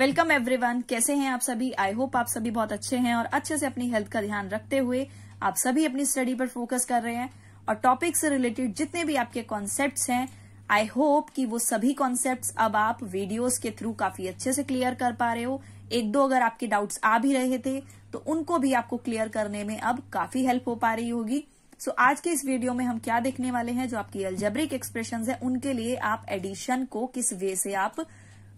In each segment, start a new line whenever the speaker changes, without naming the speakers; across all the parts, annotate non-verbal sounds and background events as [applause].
welcome everyone कैसे हैं आप सभी आई होप आप सभी बहुत अच्छे हैं और अच्छे से अपनी हेल्थ का ध्यान रखते हुए आप सभी अपनी स्टडी पर फोकस कर रहे हैं और टॉपिक से रिलेटेड जितने भी आपके कॉन्सेप्ट हैं आई होप कि वो सभी कॉन्सेप्ट अब आप वीडियोस के थ्रू काफी अच्छे से क्लियर कर पा रहे हो एक दो अगर आपके डाउट्स आ भी रहे थे तो उनको भी आपको क्लियर करने में अब काफी हेल्प हो पा रही होगी सो so, आज के इस वीडियो में हम क्या देखने वाले हैं जो आपकी एल्जेब्रिक एक्सप्रेशन है उनके लिए आप एडिशन को किस वे से आप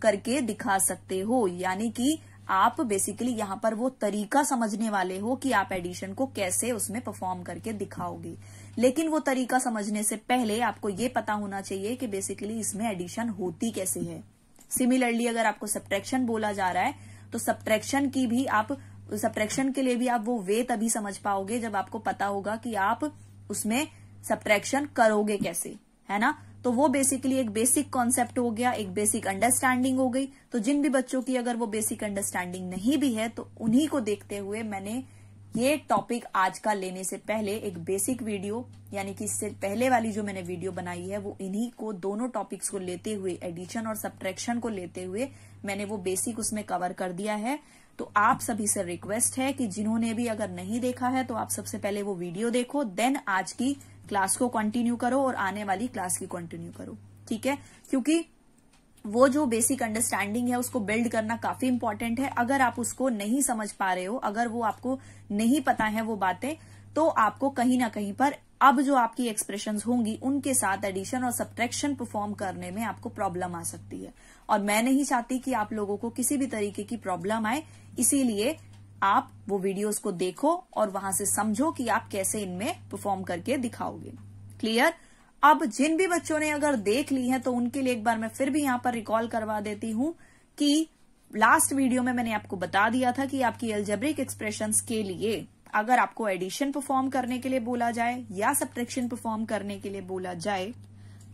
करके दिखा सकते हो यानी कि आप बेसिकली यहाँ पर वो तरीका समझने वाले हो कि आप एडिशन को कैसे उसमें परफॉर्म करके दिखाओगे लेकिन वो तरीका समझने से पहले आपको ये पता होना चाहिए कि बेसिकली इसमें एडिशन होती कैसे है सिमिलरली अगर आपको सब्ट्रैक्शन बोला जा रहा है तो सब्ट्रैक्शन की भी आप सब्ट्रैक्शन के लिए भी आप वो वे तभी समझ पाओगे जब आपको पता होगा कि आप उसमें सब्ट्रैक्शन करोगे कैसे है ना तो वो बेसिकली एक बेसिक कॉन्सेप्ट हो गया एक बेसिक अंडरस्टैंडिंग हो गई तो जिन भी बच्चों की अगर वो बेसिक अंडरस्टैंडिंग नहीं भी है तो उन्हीं को देखते हुए मैंने ये टॉपिक आज का लेने से पहले एक बेसिक वीडियो यानी कि इससे पहले वाली जो मैंने वीडियो बनाई है वो इन्हीं को दोनों टॉपिक्स को लेते हुए एडिशन और सब्ट्रैक्शन को लेते हुए मैंने वो बेसिक उसमें कवर कर दिया है तो आप सभी से रिक्वेस्ट है कि जिन्होंने भी अगर नहीं देखा है तो आप सबसे पहले वो वीडियो देखो देन आज की क्लास को कंटिन्यू करो और आने वाली क्लास की कंटिन्यू करो ठीक है क्योंकि वो जो बेसिक अंडरस्टैंडिंग है उसको बिल्ड करना काफी इंपॉर्टेंट है अगर आप उसको नहीं समझ पा रहे हो अगर वो आपको नहीं पता है वो बातें तो आपको कहीं ना कहीं पर अब जो आपकी एक्सप्रेशन होंगी उनके साथ एडिशन और सब्ट्रैक्शन परफॉर्म करने में आपको प्रॉब्लम आ सकती है और मैं नहीं चाहती कि आप लोगों को किसी भी तरीके की प्रॉब्लम आए इसीलिए आप वो वीडियोस को देखो और वहां से समझो कि आप कैसे इनमें परफॉर्म करके दिखाओगे क्लियर अब जिन भी बच्चों ने अगर देख ली है तो उनके लिए एक बार मैं फिर भी यहां पर रिकॉल करवा देती हूं कि लास्ट वीडियो में मैंने आपको बता दिया था कि आपकी एल्जेब्रिक एक्सप्रेशन के लिए अगर आपको एडिशन परफॉर्म करने के लिए बोला जाए या सब्ट्रेक्शन परफॉर्म करने के लिए बोला जाए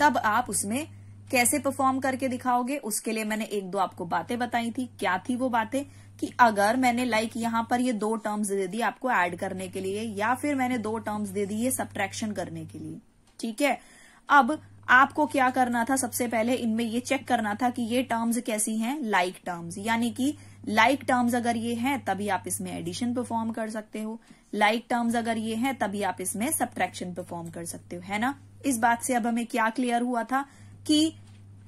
तब आप उसमें कैसे परफॉर्म करके दिखाओगे उसके लिए मैंने एक दो आपको बातें बताई थी क्या थी वो बातें कि अगर मैंने लाइक like यहां पर ये दो टर्म्स दे दी आपको ऐड करने के लिए या फिर मैंने दो टर्म्स दे दी ये सब्ट्रैक्शन करने के लिए ठीक है अब आपको क्या करना था सबसे पहले इनमें ये चेक करना था कि ये टर्म्स कैसी हैं लाइक टर्म्स यानी कि लाइक टर्म्स अगर ये हैं तभी आप इसमें एडिशन परफॉर्म कर सकते हो लाइक like टर्म्स अगर ये हैं तभी आप इसमें सब्ट्रैक्शन परफॉर्म कर सकते हो है ना इस बात से अब हमें क्या क्लियर हुआ था कि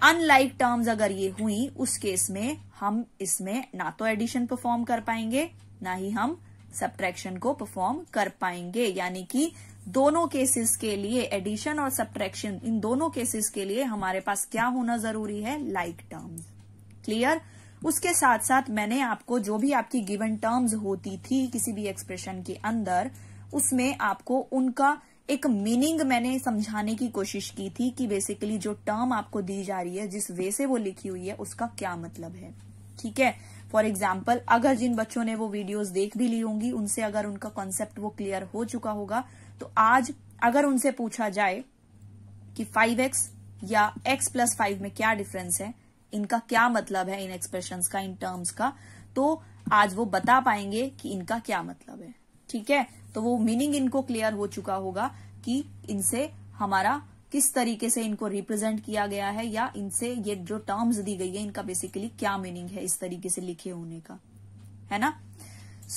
अनलाइक टर्म्स अगर ये हुई उस केस में हम इसमें ना तो एडिशन परफॉर्म कर पाएंगे ना ही हम सब्ट्रैक्शन को परफॉर्म कर पाएंगे यानी कि दोनों केसेस के लिए एडिशन और सब्ट्रैक्शन इन दोनों केसेस के लिए हमारे पास क्या होना जरूरी है लाइक टर्म्स क्लियर उसके साथ साथ मैंने आपको जो भी आपकी गिवन टर्म्स होती थी किसी भी एक्सप्रेशन के अंदर उसमें आपको उनका एक मीनिंग मैंने समझाने की कोशिश की थी कि बेसिकली जो टर्म आपको दी जा रही है जिस वे से वो लिखी हुई है उसका क्या मतलब है ठीक है फॉर एग्जाम्पल अगर जिन बच्चों ने वो वीडियोस देख भी ली होंगी उनसे अगर उनका कॉन्सेप्ट वो क्लियर हो चुका होगा तो आज अगर उनसे पूछा जाए कि फाइव एक्स या एक्स प्लस फाइव में क्या डिफरेंस है इनका क्या मतलब है इन एक्सप्रेशन का इन टर्म्स का तो आज वो बता पाएंगे कि इनका क्या मतलब है ठीक है तो वो मीनिंग इनको क्लियर हो चुका होगा कि इनसे हमारा किस तरीके से इनको रिप्रेजेंट किया गया है या इनसे ये जो टर्म्स दी गई है इनका बेसिकली क्या मीनिंग है इस तरीके से लिखे होने का है ना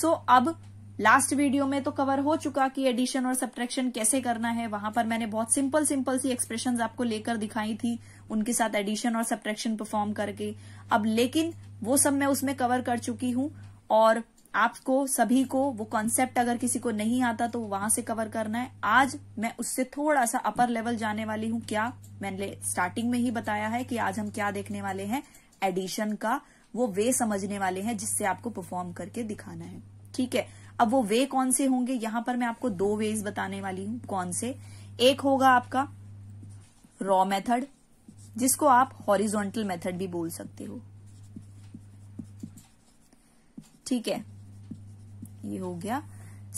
सो so, अब लास्ट वीडियो में तो कवर हो चुका कि एडिशन और सब्ट्रैक्शन कैसे करना है वहां पर मैंने बहुत सिंपल सिंपल सी एक्सप्रेशंस आपको लेकर दिखाई थी उनके साथ एडिशन और सब्ट्रैक्शन परफॉर्म करके अब लेकिन वो सब मैं उसमें कवर कर चुकी हूं और आपको सभी को वो कॉन्सेप्ट अगर किसी को नहीं आता तो वहां से कवर करना है आज मैं उससे थोड़ा सा अपर लेवल जाने वाली हूं क्या मैंने स्टार्टिंग में ही बताया है कि आज हम क्या देखने वाले हैं एडिशन का वो वे समझने वाले हैं जिससे आपको परफॉर्म करके दिखाना है ठीक है अब वो वे कौन से होंगे यहां पर मैं आपको दो वेज बताने वाली हूं कौन से एक होगा आपका रॉ मेथड जिसको आप हॉरिजोंटल मेथड भी बोल सकते हो ठीक है ये हो गया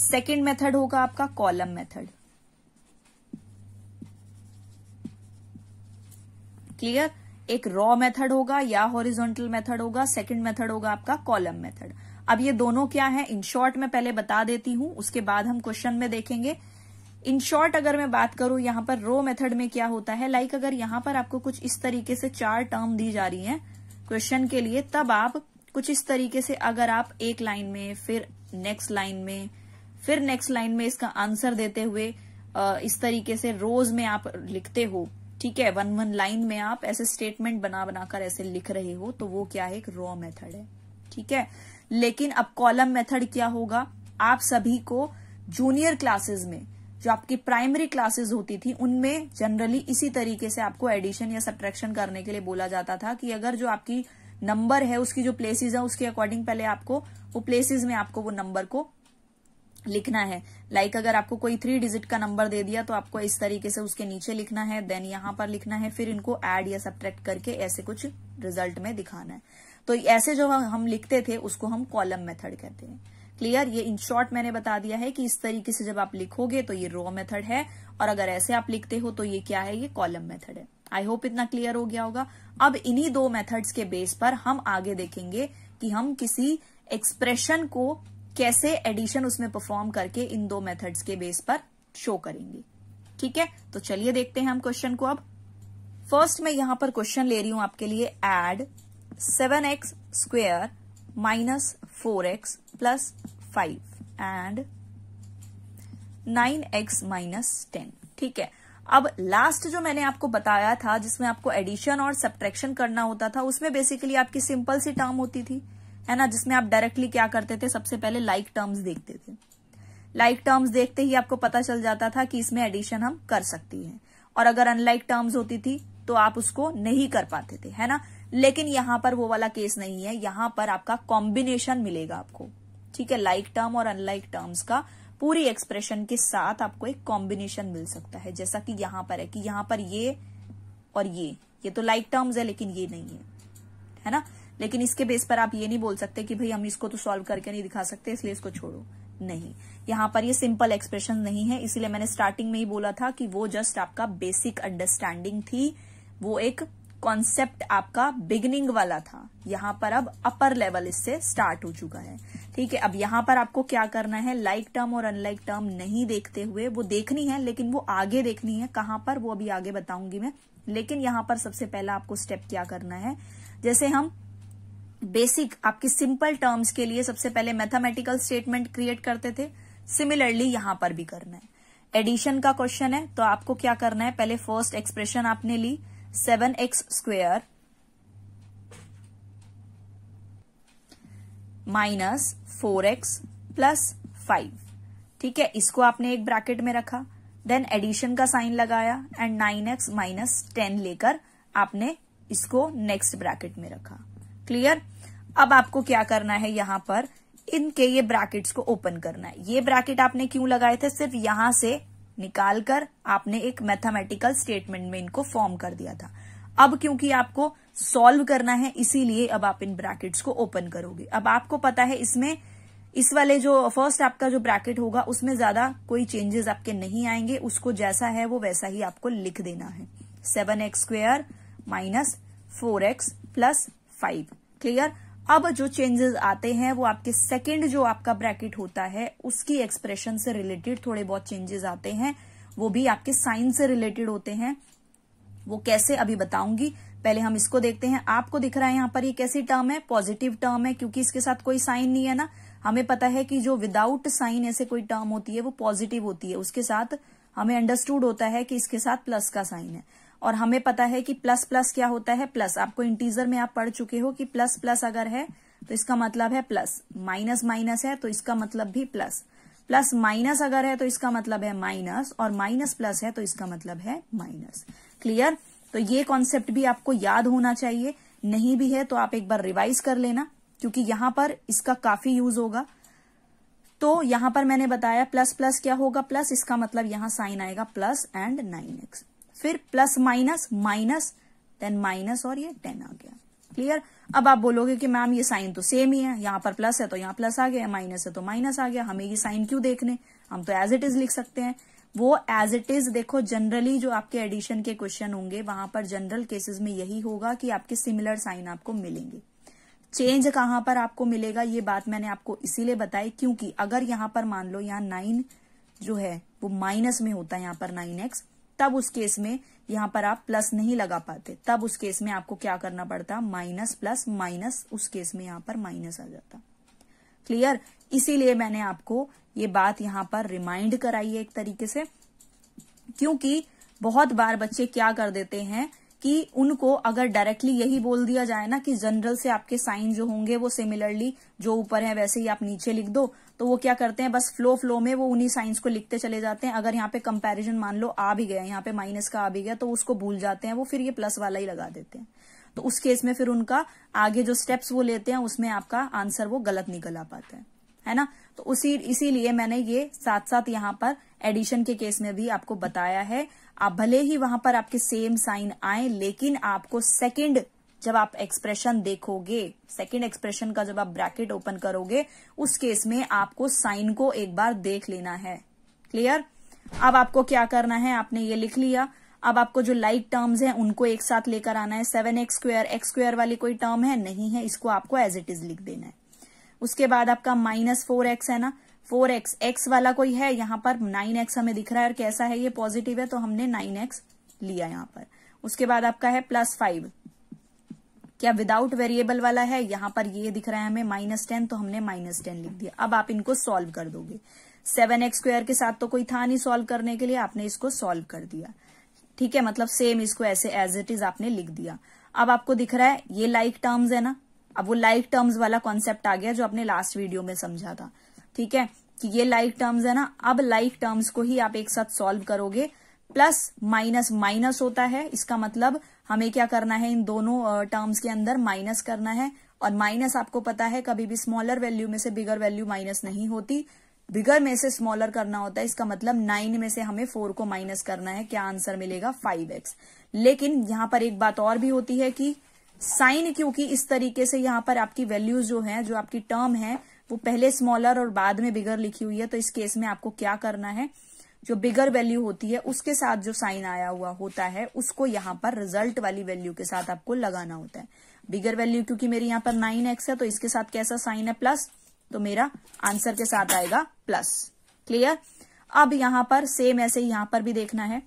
सेकेंड मेथड होगा आपका कॉलम मेथड क्लियर एक रॉ मेथड होगा या हॉरिजॉन्टल मेथड होगा सेकेंड मेथड होगा आपका कॉलम मेथड अब ये दोनों क्या है इन शॉर्ट मैं पहले बता देती हूं उसके बाद हम क्वेश्चन में देखेंगे इन शॉर्ट अगर मैं बात करूं यहां पर रो मेथड में क्या होता है लाइक like अगर यहां पर आपको कुछ इस तरीके से चार टर्म दी जा रही हैं क्वेश्चन के लिए तब आप कुछ इस तरीके से अगर आप एक लाइन में फिर नेक्स्ट लाइन में फिर नेक्स्ट लाइन में इसका आंसर देते हुए इस तरीके से रोज में आप लिखते हो ठीक है वन वन लाइन में आप ऐसे स्टेटमेंट बना बनाकर ऐसे लिख रहे हो तो वो क्या है एक रॉ मेथड है ठीक है लेकिन अब कॉलम मेथड क्या होगा आप सभी को जूनियर क्लासेस में जो आपकी प्राइमरी क्लासेस होती थी उनमें जनरली इसी तरीके से आपको एडिशन या सब्ट्रैक्शन करने के लिए बोला जाता था कि अगर जो आपकी नंबर है उसकी जो प्लेसेज है उसके अकॉर्डिंग पहले आपको वो प्लेसेज में आपको वो नंबर को लिखना है लाइक like अगर आपको कोई थ्री डिजिट का नंबर दे दिया तो आपको इस तरीके से उसके नीचे लिखना है देन यहां पर लिखना है फिर इनको एड या सब्ट्रैक्ट करके ऐसे कुछ रिजल्ट में दिखाना है तो ऐसे जो हम लिखते थे उसको हम कॉलम मेथड कहते हैं क्लियर ये इन शॉर्ट मैंने बता दिया है कि इस तरीके से जब आप लिखोगे तो ये रो मेथड है और अगर ऐसे आप लिखते हो तो ये क्या है ये कॉलम मेथड है आई होप इतना क्लियर हो गया होगा अब इन्हीं दो मेथड्स के बेस पर हम आगे देखेंगे कि हम किसी एक्सप्रेशन को कैसे एडिशन उसमें परफॉर्म करके इन दो मेथड्स के बेस पर शो करेंगे ठीक है तो चलिए देखते हैं हम क्वेश्चन को अब फर्स्ट मैं यहां पर क्वेश्चन ले रही हूं आपके लिए add seven x square minus four X plus five and nine X minus ten ठीक है अब लास्ट जो मैंने आपको बताया था जिसमें आपको एडिशन और सब्ट्रैक्शन करना होता था उसमें बेसिकली आपकी सिंपल सी टर्म होती थी है ना जिसमें आप डायरेक्टली क्या करते थे सबसे पहले लाइक टर्म्स देखते थे लाइक टर्म्स देखते ही आपको पता चल जाता था कि इसमें एडिशन हम कर सकती हैं और अगर अनलाइक टर्म्स होती थी तो आप उसको नहीं कर पाते थे है ना लेकिन यहां पर वो वाला केस नहीं है यहां पर आपका कॉम्बिनेशन मिलेगा आपको ठीक है लाइक टर्म और अनलाइक टर्म्स का पूरी एक्सप्रेशन के साथ आपको एक कॉम्बिनेशन मिल सकता है जैसा कि यहां पर है कि यहां पर ये और ये ये तो लाइक like टर्म्स है लेकिन ये नहीं है है ना लेकिन इसके बेस पर आप ये नहीं बोल सकते कि भाई हम इसको तो सॉल्व करके नहीं दिखा सकते इसलिए इसको छोड़ो नहीं यहां पर ये सिंपल एक्सप्रेशन नहीं है इसीलिए मैंने स्टार्टिंग में ही बोला था कि वो जस्ट आपका बेसिक अंडरस्टैंडिंग थी वो एक कॉन्सेप्ट आपका बिगनिंग वाला था यहां पर अब अपर लेवल इससे स्टार्ट हो चुका है ठीक है अब यहां पर आपको क्या करना है लाइक टर्म और अनलाइक टर्म नहीं देखते हुए वो देखनी है लेकिन वो आगे देखनी है कहां पर वो अभी आगे बताऊंगी मैं लेकिन यहां पर सबसे पहला आपको स्टेप क्या करना है जैसे हम बेसिक आपके सिंपल टर्म्स के लिए सबसे पहले मैथमेटिकल स्टेटमेंट क्रिएट करते थे सिमिलरली यहां पर भी करना है एडिशन का क्वेश्चन है तो आपको क्या करना है पहले फर्स्ट एक्सप्रेशन आपने ली seven x square minus four X plus five ठीक है इसको आपने एक ब्रैकेट में रखा देन एडिशन का साइन लगाया and nine X minus ten लेकर आपने इसको नेक्स्ट ब्रैकेट में रखा क्लियर अब आपको क्या करना है यहां पर इनके ये ब्रैकेट्स को ओपन करना है ये ब्रैकेट आपने क्यों लगाए थे सिर्फ यहां से निकालकर आपने एक मैथमेटिकल स्टेटमेंट में इनको फॉर्म कर दिया था अब क्योंकि आपको सॉल्व करना है इसीलिए अब आप इन ब्रैकेट्स को ओपन करोगे अब आपको पता है इसमें इस वाले जो फर्स्ट आपका जो ब्रैकेट होगा उसमें ज्यादा कोई चेंजेस आपके नहीं आएंगे उसको जैसा है वो वैसा ही आपको लिख देना है seven x square minus four X plus five clear अब जो चेंजेस आते हैं वो आपके सेकंड जो आपका ब्रैकेट होता है उसकी एक्सप्रेशन से रिलेटेड थोड़े बहुत चेंजेस आते हैं वो भी आपके साइन से रिलेटेड होते हैं वो कैसे अभी बताऊंगी पहले हम इसको देखते हैं आपको दिख रहा है यहाँ पर ये कैसी टर्म है पॉजिटिव टर्म है क्योंकि इसके साथ कोई साइन नहीं है ना हमें पता है कि जो विदाउट साइन ऐसे कोई टर्म होती है वो पॉजिटिव होती है उसके साथ हमें अंडरस्टूड होता है कि इसके साथ प्लस का साइन है और हमें पता है कि प्लस प्लस क्या होता है प्लस आपको इंटीजर में आप पढ़ चुके हो कि प्लस प्लस अगर है तो इसका मतलब है प्लस माइनस माइनस है तो इसका मतलब भी प्लस प्लस माइनस अगर है तो इसका मतलब है माइनस और माइनस प्लस है तो इसका मतलब है माइनस क्लियर तो ये कॉन्सेप्ट भी आपको याद होना चाहिए नहीं भी है तो आप एक बार रिवाइज कर लेना क्योंकि यहां पर इसका काफी यूज होगा तो यहां पर मैंने बताया प्लस प्लस क्या होगा प्लस इसका मतलब यहां साइन आएगा प्लस एंड नाइन एक्स फिर plus minus minus then minus और ये टेन आ गया क्लियर अब आप बोलोगे कि मैम ये साइन तो सेम ही है यहां पर प्लस है तो यहाँ प्लस आ गया माइनस है तो माइनस आ गया हमें ये साइन क्यों देखने हम तो एज इट इज लिख सकते हैं वो एज इट इज देखो जनरली जो आपके एडिशन के क्वेश्चन होंगे वहां पर जनरल केसेस में यही होगा कि आपके सिमिलर साइन आपको मिलेंगे चेंज कहां पर आपको मिलेगा ये बात मैंने आपको इसीलिए बताई क्योंकि अगर यहां पर मान लो यहां नाइन जो है वो माइनस में होता है यहां पर नाइन एक्स तब उस केस में यहां पर आप प्लस नहीं लगा पाते तब उस केस में आपको क्या करना पड़ता माइनस प्लस माइनस उस केस में यहां पर माइनस आ जाता क्लियर इसीलिए मैंने आपको ये बात यहां पर रिमाइंड कराई है एक तरीके से क्योंकि बहुत बार बच्चे क्या कर देते हैं कि उनको अगर डायरेक्टली यही बोल दिया जाए ना कि जनरल से आपके साइन जो होंगे वो सिमिलरली जो ऊपर है वैसे ही आप नीचे लिख दो तो वो क्या करते हैं बस फ्लो फ्लो में वो उन्हीं साइंस को लिखते चले जाते हैं अगर यहाँ पे कंपैरिजन मान लो आ भी गया यहाँ पे माइनस का आ भी गया तो उसको भूल जाते हैं वो फिर ये प्लस वाला ही लगा देते हैं तो उस केस में फिर उनका आगे जो स्टेप्स वो लेते हैं उसमें आपका आंसर वो गलत निकल आ पाता है है ना तो उसी इसीलिए मैंने ये साथ साथ यहाँ पर एडिशन के केस में भी आपको बताया है आप भले ही वहां पर आपके सेम साइन आए लेकिन आपको सेकेंड जब आप एक्सप्रेशन देखोगे सेकेंड एक्सप्रेशन का जब आप ब्रैकेट ओपन करोगे उस केस में आपको साइन को एक बार देख लेना है क्लियर अब आपको क्या करना है आपने ये लिख लिया अब आपको जो लाइक टर्म्स हैं उनको एक साथ लेकर आना है seven x square x square वाली कोई टर्म है नहीं है इसको आपको एज इट इज लिख देना है उसके बाद आपका माइनस फोर एक्स है ना फोर एक्स एक्स वाला कोई है यहां पर नाइन एक्स हमें दिख रहा है और कैसा है ये पॉजिटिव है तो हमने नाइन एक्स लिया यहां पर उसके बाद आपका है प्लस फाइव क्या विदाउट वेरिएबल वाला है यहां पर ये दिख रहा है हमें माइनस टेन तो हमने माइनस टेन लिख दिया अब आप इनको सॉल्व कर दोगे सेवन एक्स स्क्वायर के साथ तो कोई था नहीं सॉल्व करने के लिए आपने इसको सॉल्व कर दिया ठीक है मतलब सेम इसको ऐसे एज इट इज आपने लिख दिया अब आपको दिख रहा है ये लाइक like टर्म्स है ना अब वो लाइक like टर्म्स वाला कॉन्सेप्ट आ गया जो आपने लास्ट वीडियो में समझा था ठीक है कि ये लाइक टर्म्स है ना अब लाइक टर्म्स को ही आप एक साथ सॉल्व करोगे प्लस माइनस माइनस होता है इसका मतलब हमें क्या करना है इन दोनों टर्म्स के अंदर माइनस करना है और माइनस आपको पता है कभी भी स्मॉलर वैल्यू में से बिगर वैल्यू माइनस नहीं होती बिगर में से स्मॉलर करना होता है इसका मतलब नाइन में से हमें फोर को माइनस करना है क्या आंसर मिलेगा फाइव एक्स लेकिन यहां पर एक बात और भी होती है कि साइन क्योंकि इस तरीके से यहां पर आपकी वैल्यूज जो है जो आपकी टर्म है वो पहले स्मॉलर और बाद में बिगर लिखी हुई है तो इस केस में आपको क्या करना है जो बिगर वैल्यू होती है उसके साथ जो साइन आया हुआ होता है उसको यहाँ पर रिजल्ट वाली वैल्यू के साथ आपको लगाना होता है बिगर वैल्यू क्योंकि मेरी यहाँ पर नाइन एक्स है तो इसके साथ कैसा साइन है प्लस तो मेरा आंसर के साथ आएगा प्लस क्लियर अब यहां पर सेम ऐसे यहां पर भी देखना है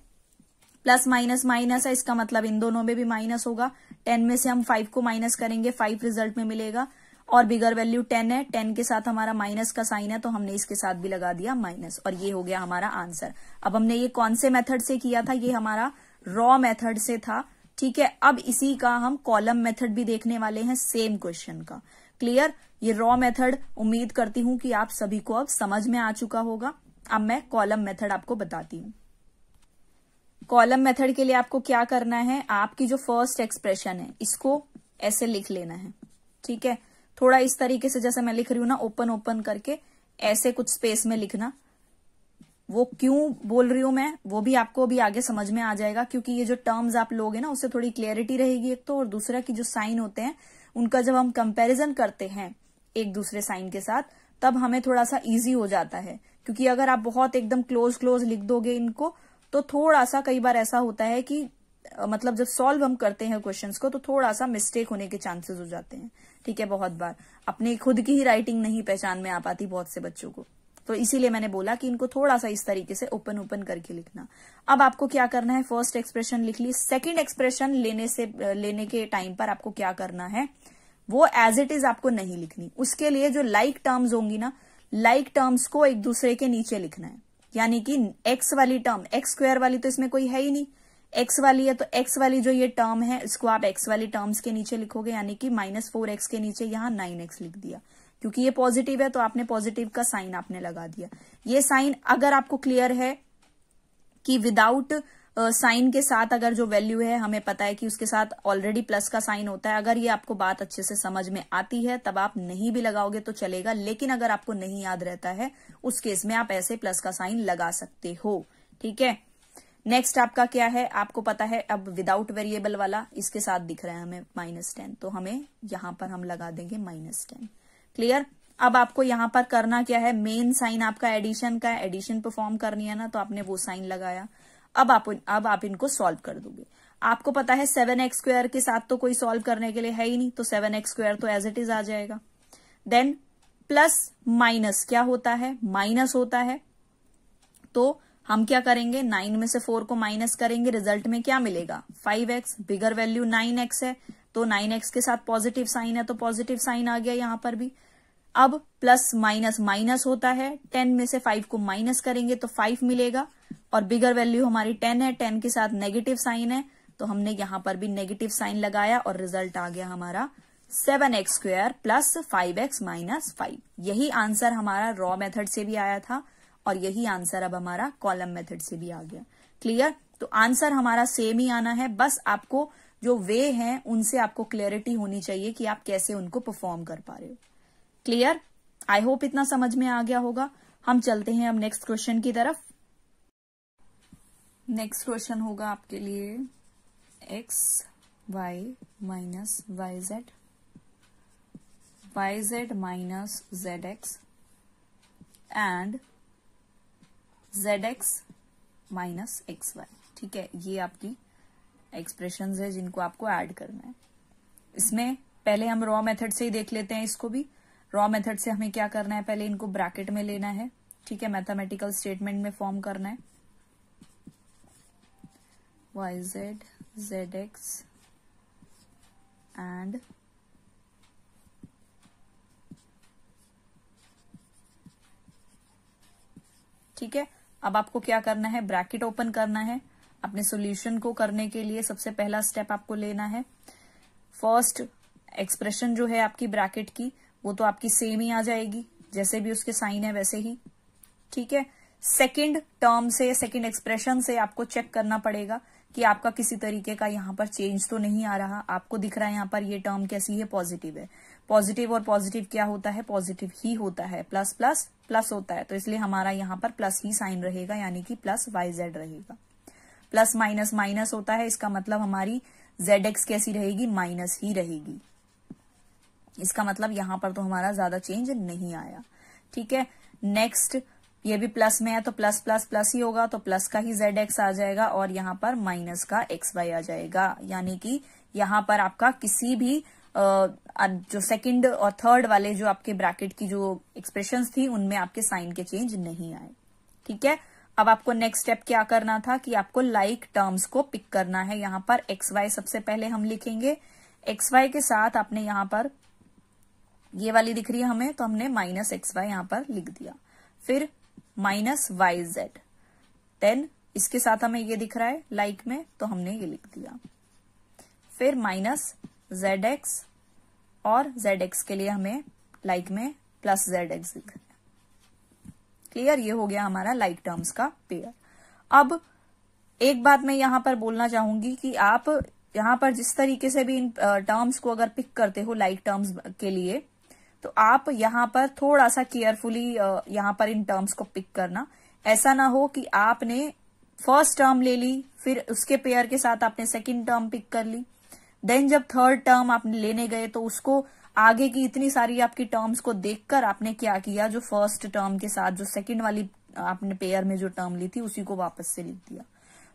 प्लस माइनस माइनस है इसका मतलब इन दोनों में भी माइनस होगा टेन में से हम फाइव को माइनस करेंगे फाइव रिजल्ट में मिलेगा और बिगर वैल्यू टेन है टेन के साथ हमारा माइनस का साइन है तो हमने इसके साथ भी लगा दिया माइनस और ये हो गया हमारा आंसर अब हमने ये कौन से मेथड से किया था ये हमारा रॉ मेथड से था ठीक है अब इसी का हम कॉलम मेथड भी देखने वाले हैं सेम क्वेश्चन का क्लियर ये रॉ मेथड उम्मीद करती हूं कि आप सभी को अब समझ में आ चुका होगा अब मैं कॉलम मेथड आपको बताती हूं कॉलम मेथड के लिए आपको क्या करना है आपकी जो फर्स्ट एक्सप्रेशन है इसको ऐसे लिख लेना है ठीक है थोड़ा इस तरीके से जैसे मैं लिख रही हूं ना ओपन ओपन करके ऐसे कुछ स्पेस में लिखना वो क्यों बोल रही हूं मैं वो भी आपको अभी आगे समझ में आ जाएगा क्योंकि ये जो टर्म्स आप लोगे ना उससे थोड़ी क्लियरिटी रहेगी एक तो और दूसरा कि जो साइन होते हैं उनका जब हम कंपेरिजन करते हैं एक दूसरे साइन के साथ तब हमें थोड़ा सा ईजी हो जाता है क्योंकि अगर आप बहुत एकदम क्लोज क्लोज लिख दोगे इनको तो थोड़ा सा कई बार ऐसा होता है कि मतलब जब सॉल्व हम करते हैं क्वेश्चंस को तो थोड़ा सा मिस्टेक होने के चांसेस हो जाते हैं ठीक है बहुत बार अपनी खुद की ही राइटिंग नहीं पहचान में आ पाती बहुत से बच्चों को तो इसीलिए मैंने बोला कि इनको थोड़ा सा इस तरीके से ओपन ओपन करके लिखना अब आपको क्या करना है फर्स्ट एक्सप्रेशन लिख ली सेकेंड एक्सप्रेशन लेने से लेने के टाइम पर आपको क्या करना है वो एज इट इज आपको नहीं लिखनी उसके लिए जो लाइक like टर्म्स होंगी ना लाइक like टर्म्स को एक दूसरे के नीचे लिखना है यानी कि एक्स वाली टर्म एक्स स्क्वायर वाली तो इसमें कोई है ही नहीं एक्स वाली है तो एक्स वाली जो ये टर्म है इसको आप एक्स वाली टर्म्स के नीचे लिखोगे यानी कि माइनस फोर एक्स के नीचे यहाँ नाइन एक्स लिख दिया क्योंकि ये पॉजिटिव है तो आपने पॉजिटिव का साइन आपने लगा दिया ये साइन अगर आपको क्लियर है कि विदाउट साइन के साथ अगर जो वैल्यू है हमें पता है कि उसके साथ ऑलरेडी प्लस का साइन होता है अगर ये आपको बात अच्छे से समझ में आती है तब आप नहीं भी लगाओगे तो चलेगा लेकिन अगर आपको नहीं याद रहता है उस केस में आप ऐसे प्लस का साइन लगा सकते हो ठीक है नेक्स्ट आपका क्या है आपको पता है अब विदाउट वेरिएबल वाला इसके साथ दिख रहा है हमें माइनस टेन तो हमें यहां पर हम लगा देंगे माइनस टेन क्लियर अब आपको यहां पर करना क्या है मेन साइन आपका एडिशन का एडिशन परफॉर्म करनी है ना तो आपने वो साइन लगाया अब आप अब आप इनको सॉल्व कर दोगे आपको पता है सेवन एक्स स्क्वायर के साथ तो कोई सॉल्व करने के लिए है ही नहीं तो सेवन एक्स स्क्वायर तो एज इट इज आ जाएगा देन प्लस माइनस क्या होता है माइनस होता है तो हम क्या करेंगे नाइन में से फोर को माइनस करेंगे रिजल्ट में क्या मिलेगा five x bigger value nine x है तो नाइन एक्स के साथ पॉजिटिव साइन है तो पॉजिटिव साइन आ गया यहां पर भी अब प्लस माइनस माइनस होता है टेन में से फाइव को माइनस करेंगे तो फाइव मिलेगा और बिगर वैल्यू हमारी टेन है टेन के साथ नेगेटिव साइन है तो हमने यहां पर भी नेगेटिव साइन लगाया और रिजल्ट आ गया हमारा seven x square plus five x minus five यही आंसर हमारा रॉ मेथड से भी आया था और यही आंसर अब हमारा कॉलम मेथड से भी आ गया क्लियर तो आंसर हमारा सेम ही आना है बस आपको जो वे हैं उनसे आपको क्लियरिटी होनी चाहिए कि आप कैसे उनको परफॉर्म कर पा रहे हो क्लियर आई होप इतना समझ में आ गया होगा हम चलते हैं अब नेक्स्ट क्वेश्चन की तरफ नेक्स्ट क्वेश्चन होगा आपके लिए x y minus y z y z minus z x and z x minus x y ठीक है ये आपकी एक्सप्रेशन है जिनको आपको एड करना है इसमें पहले हम रॉ मेथड से ही देख लेते हैं इसको भी रॉ मेथड से हमें क्या करना है पहले इनको ब्रैकेट में लेना है ठीक है मैथमेटिकल स्टेटमेंट में फॉर्म करना है y z z x and ठीक है अब आपको क्या करना है ब्रैकेट ओपन करना है अपने सॉल्यूशन को करने के लिए सबसे पहला स्टेप आपको लेना है फर्स्ट एक्सप्रेशन जो है आपकी ब्रैकेट की वो तो आपकी सेम ही आ जाएगी जैसे भी उसके साइन है वैसे ही ठीक है सेकेंड टर्म से सेकेंड एक्सप्रेशन से आपको चेक करना पड़ेगा कि आपका किसी तरीके का यहां पर चेंज तो नहीं आ रहा आपको दिख रहा है यहां पर ये टर्म कैसी है पॉजिटिव है पॉजिटिव और पॉजिटिव क्या होता है पॉजिटिव ही होता है प्लस प्लस प्लस होता है तो इसलिए हमारा यहाँ पर प्लस ही साइन रहेगा यानी कि प्लस वाई जेड रहेगा प्लस माइनस माइनस होता है इसका मतलब हमारी जेड एक्स कैसी रहेगी माइनस ही रहेगी इसका मतलब यहां पर तो हमारा ज्यादा चेंज नहीं आया ठीक है नेक्स्ट ये भी प्लस में है तो प्लस प्लस प्लस ही होगा तो प्लस का ही जेड एक्स आ जाएगा और यहां पर माइनस का एक्स वाई आ जाएगा यानी कि यहां पर आपका किसी भी जो सेकंड और थर्ड वाले जो आपके ब्रैकेट की जो एक्सप्रेशन थी उनमें आपके साइन के चेंज नहीं आए ठीक है अब आपको नेक्स्ट स्टेप क्या करना था कि आपको लाइक like टर्म्स को पिक करना है यहां पर एक्स वाई सबसे पहले हम लिखेंगे एक्स वाई के साथ आपने यहां पर ये वाली दिख रही है हमें तो हमने माइनस एक्स वाई यहां पर लिख दिया फिर माइनस वाई जेड देन इसके साथ हमें ये दिख रहा है लाइक like में तो हमने ये लिख दिया फिर माइनस जेड एक्स और जेड एक्स के लिए हमें लाइक में प्लस जेड एक्स क्लियर ये हो गया हमारा लाइक टर्म्स का पेयर अब एक बात मैं यहां पर बोलना चाहूंगी कि आप यहां पर जिस तरीके से भी इन टर्म्स को अगर पिक करते हो लाइक टर्म्स के लिए तो आप यहां पर थोड़ा सा केयरफुली यहां पर इन टर्म्स को पिक करना ऐसा ना हो कि आपने फर्स्ट टर्म ले ली फिर उसके पेयर के साथ आपने सेकंड टर्म पिक कर ली देन जब थर्ड टर्म आप लेने गए तो उसको आगे की इतनी सारी आपकी टर्म्स को देखकर आपने क्या किया जो फर्स्ट टर्म के साथ जो सेकंड वाली आपने पेयर में जो टर्म ली थी उसी को वापस से लिख दिया